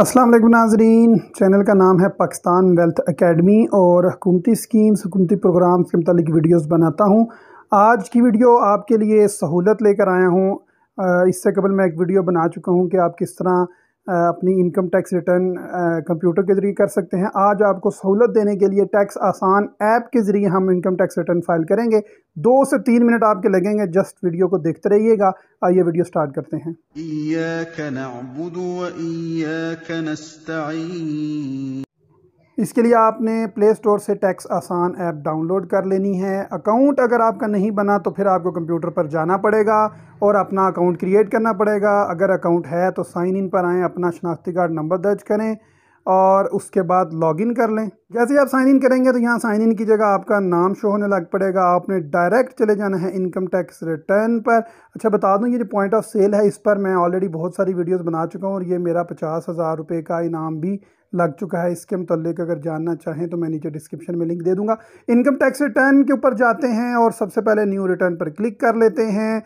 असलम नाजरीन चैनल का नाम है पाकिस्तान वेल्थ एकेडमी और हुकूमती स्कीम्स हुकूमती प्रोग्राम्स के मतलब वीडियोस बनाता हूँ आज की वीडियो आपके लिए सहूलत लेकर आया हूँ इससे कबल मैं एक वीडियो बना चुका हूँ कि आप किस तरह अपनी इनकम टैक्स रिटर्न कंप्यूटर के ज़रिए कर सकते हैं आज आपको सहूलत देने के लिए टैक्स आसान ऐप के ज़रिए हम इनकम टैक्स रिटर्न फाइल करेंगे दो से तीन मिनट आपके लगेंगे जस्ट वीडियो को देखते रहिएगा आइए वीडियो स्टार्ट करते हैं इसके लिए आपने प्ले स्टोर से टैक्स आसान ऐप डाउनलोड कर लेनी है अकाउंट अगर आपका नहीं बना तो फिर आपको कंप्यूटर पर जाना पड़ेगा और अपना अकाउंट क्रिएट करना पड़ेगा अगर अकाउंट है तो साइन इन पर आएँ अपना शनाख्ती कार्ड नंबर दर्ज करें और उसके बाद लॉगिन कर लें जैसे आप साइन इन करेंगे तो यहाँ साइन इन की जगह आपका नाम शो होने लग पड़ेगा आपने डायरेक्ट चले जाना है इनकम टैक्स रिटर्न पर अच्छा बता दूँ ये जो पॉइंट ऑफ सेल है इस पर मैं ऑलरेडी बहुत सारी वीडियोस बना चुका हूँ और ये मेरा पचास हज़ार रुपये का इनाम भी लग चुका है इसके मतलब अगर जानना चाहें तो मैं नीचे डिस्क्रिप्शन में लिंक दे दूंगा इनकम टैक्स रिटर्न के ऊपर जाते हैं और सबसे पहले न्यू रिटर्न पर क्लिक कर लेते हैं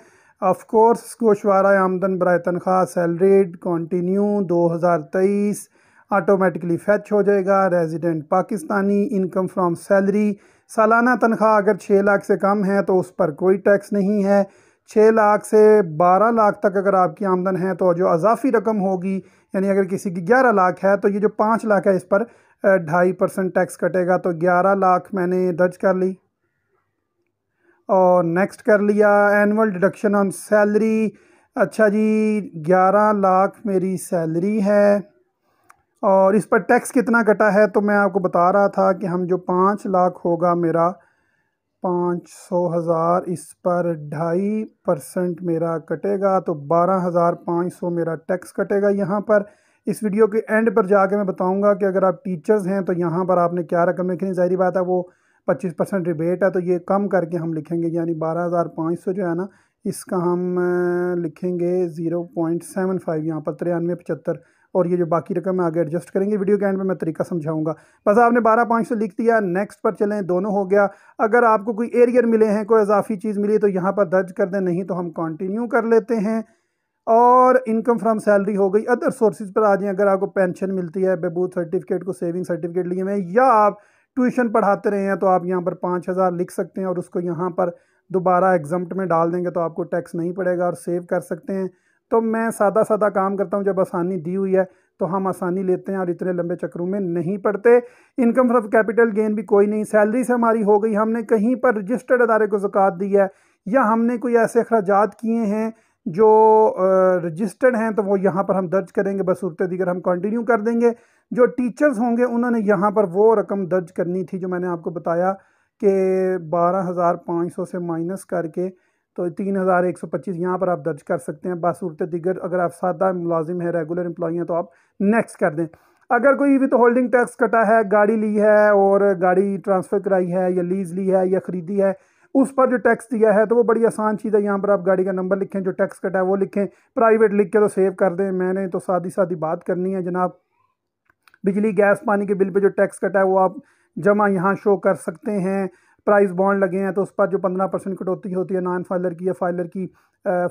कोर्स गोशवारा आमदन बरए तनख्वाह सैलरीड कॉन्टीन्यू 2023 ऑटोमेटिकली फैच हो जाएगा resident Pakistani income from salary सालाना तनख्वाह अगर छः लाख से कम है तो उस पर कोई टैक्स नहीं है छः लाख से बारह लाख तक अगर आपकी आमदन है तो जो अजाफी रकम होगी यानी अगर किसी की ग्यारह लाख है तो ये जो पाँच लाख है इस पर ढाई परसेंट टैक्स कटेगा तो ग्यारह लाख मैंने दर्ज कर ली और नेक्स्ट कर लिया एनुअल डिडक्शन ऑन सैलरी अच्छा जी ग्यारह लाख मेरी सैलरी है और इस पर टैक्स कितना कटा है तो मैं आपको बता रहा था कि हम जो पाँच लाख होगा मेरा पाँच सौ हज़ार इस पर ढाई परसेंट मेरा कटेगा तो बारह हज़ार पाँच सौ मेरा टैक्स कटेगा यहाँ पर इस वीडियो के एंड पर जाके मैं बताऊंगा कि अगर आप टीचर्स हैं तो यहाँ पर आपने क्या रकम लिखनी जाहिर बात है वो पच्चीस परसेंट रिबेट है तो ये कम करके हम लिखेंगे यानी बारह हज़ार पाँच सौ जो है ना इसका हम लिखेंगे ज़ीरो पॉइंट सेवन फाइव यहाँ पर तिरानवे पचहत्तर और ये जो बाकी रकम है आगे एडजस्ट करेंगे वीडियो के एंड में मैं तरीका समझाऊंगा बस आपने बारह पाँच सौ लिख दिया नेक्स्ट पर चलें दोनों हो गया अगर आपको कोई एरियर मिले हैं कोई इजाफी चीज़ मिली तो यहाँ पर दर्ज कर दें नहीं तो हम कंटिन्यू कर लेते हैं और इनकम फ्रॉम सैलरी हो गई अदर सोर्सेज पर आ जाएँ अगर आपको पेंशन मिलती है बेबूथ सर्टिफिकेट को सेविंग सर्टिफिकेट लिए हुए या आप ट्यूशन पढ़ाते रहे हैं तो आप यहाँ पर पाँच हज़ार लिख सकते हैं और उसको यहाँ पर दोबारा एग्जाम में डाल देंगे तो आपको टैक्स नहीं पड़ेगा और सेव कर सकते हैं तो मैं सादा सादा काम करता हूँ जब आसानी दी हुई है तो हम आसानी लेते हैं और इतने लंबे चक्रों में नहीं पड़ते इनकम फ्रॉम कैपिटल गेन भी कोई नहीं सैलरी से हमारी हो गई हमने कहीं पर रजिस्टर्ड अदारे को जक़ात दी है या हमने कोई ऐसे अखराज किए हैं जो रजिस्टर्ड हैं तो वो यहाँ पर हम दर्ज करेंगे बसूरत दीगर हम कंटिन्यू कर देंगे जो टीचर्स होंगे उन्होंने यहाँ पर वो रकम दर्ज करनी थी जो मैंने आपको बताया कि बारह हज़ार पाँच सौ से माइनस करके तो तीन हज़ार एक सौ पच्चीस यहाँ पर आप दर्ज कर सकते हैं बासूरत दिगर अगर आप सादा मुलाजिम है रेगुलर एम्प्लॉई हैं तो आप नेक्स्ट कर दें अगर कोई विथ होल्डिंग टैक्स कटा है गाड़ी ली है और गाड़ी ट्रांसफ़र कराई है या लीज़ ली है या ख़रीदी है उस पर जो टैक्स दिया है तो वो बड़ी आसान चीज़ है यहाँ पर आप गाड़ी का नंबर लिखें जो टैक्स कटा है वो लिखें प्राइवेट लिख के तो सेव कर दें मैंने तो सादी सादी बात करनी है जनाब बिजली गैस पानी के बिल पर जो टैक्स कटा है वो आप जमा यहाँ शो कर सकते हैं प्राइस बॉन्ड लगे हैं तो उस पर जो पंद्रह परसेंट कटौती होती है नॉन फाइलर की या फाइलर की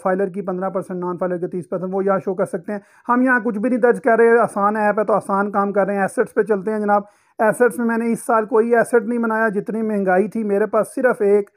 फाइलर की पंद्रह परसेंट नॉन फाइलर की तीस परसेंट वो यहाँ शो कर सकते हैं हम यहाँ कुछ भी नहीं दर्ज कर रहे आसान ऐप है तो आसान काम कर रहे हैं एसेट्स पे चलते हैं जनाब एसेट्स में मैंने इस साल कोई एसेट नहीं बनाया जितनी महंगाई थी मेरे पास सिर्फ एक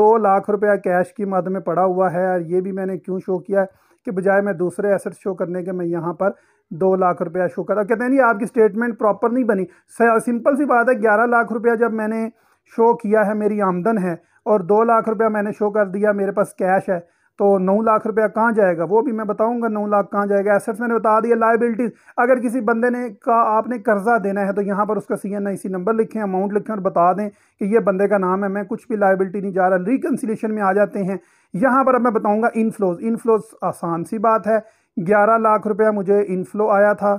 दो लाख रुपया कैश की मद में पड़ा हुआ है और ये भी मैंने क्यों शो किया है कि बजाय मैं दूसरे एसेट्स शो करने के मैं यहाँ पर दो लाख रुपया शो करा कहते हैं जी आपकी स्टेटमेंट प्रॉपर नहीं बनी सिंपल सी बात है ग्यारह लाख रुपया जब मैंने शो किया है मेरी आमदन है और दो लाख रुपया मैंने शो कर दिया मेरे पास कैश है तो नौ लाख रुपया कहाँ जाएगा वो भी मैं बताऊंगा नौ लाख कहाँ जाएगा एसेट्स मैंने बता दिया लाइबिलिटीज़ अगर किसी बंदे ने का आपने कर्जा देना है तो यहाँ पर उसका सी एन सी नंबर लिखें अमाउंट लिखें और बता दें कि ये बंदे का नाम है मैं कुछ भी लाइबिलिटी नहीं जा रहा रिकन्सिलेशन में आ जाते हैं यहाँ पर अब मैं बताऊँगा इनफ्लोज इनफ्लोज आसान सी बात है ग्यारह लाख रुपया मुझे इनफ्लो आया था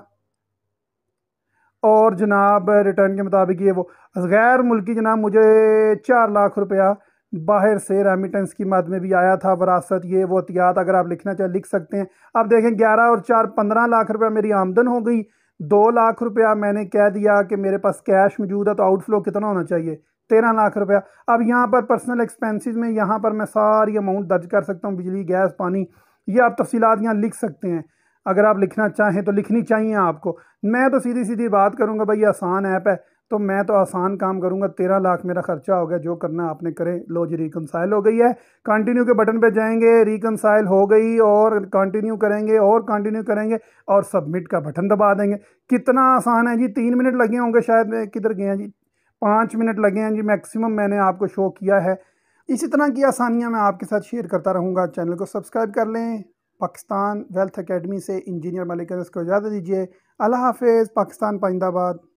और जनाब रिटर्न के मुताबिक ये वो गैर मुल्की जनाब मुझे चार लाख रुपया बाहर से रेमिटेंस की मद में भी आया था वरासत ये वो एहतियात अगर आप लिखना चाहें लिख सकते हैं आप देखें ग्यारह और चार पंद्रह लाख रुपया मेरी आमदन हो गई दो लाख रुपया मैंने कह दिया कि मेरे पास कैश मौजूद है तो आउटफ्लो कितना होना चाहिए तेरह लाख रुपया अब यहाँ पर पर्सनल एक्सपेंसिस में यहाँ पर मैं सारी अमाउंट दर्ज कर सकता हूँ बिजली गैस पानी ये आप तफसीत यहाँ लिख सकते हैं अगर आप लिखना चाहें तो लिखनी चाहिए आपको मैं तो सीधी सीधी बात करूँगा भाई आसान ऐप है तो मैं तो आसान काम करूँगा तेरह लाख मेरा खर्चा हो गया जो करना आपने करें लो जी रिकनसाइल हो गई है कंटिन्यू के बटन पे जाएंगे रिकनसाइल हो गई और कंटिन्यू करेंगे और कंटिन्यू करेंगे और सबमिट का बटन दबा देंगे कितना आसान है जी तीन मिनट लगे होंगे शायद किधर गए हैं जी पाँच मिनट लगे हैं जी मैक्सिमम मैंने आपको शो किया है इसी तरह की आसानियाँ मैं आपके साथ शेयर करता रहूँगा चैनल को सब्सक्राइब कर लें पाकिस्तान वेल्थ अकेडमी से इंजीनियर मलिक को इजाज़त दीजिए अल्लाह हाफिज़ पाकिस्तान पाइंदाबाद